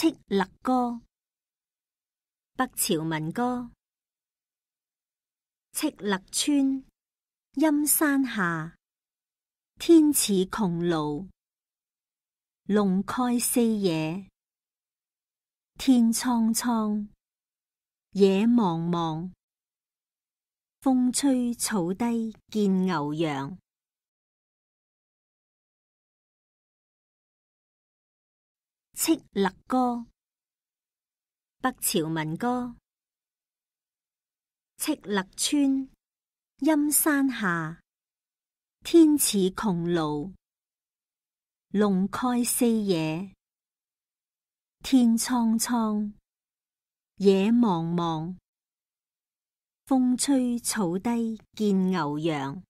戚勒歌》，北朝民歌。戚勒川，阴山下，天似穹庐，笼盖四野。天苍苍，野茫茫，风吹草低见牛羊。戚勒歌》，北朝民歌。戚勒川，阴山下，天似穹庐，笼盖四野。天苍苍，野茫茫，风吹草低见牛羊。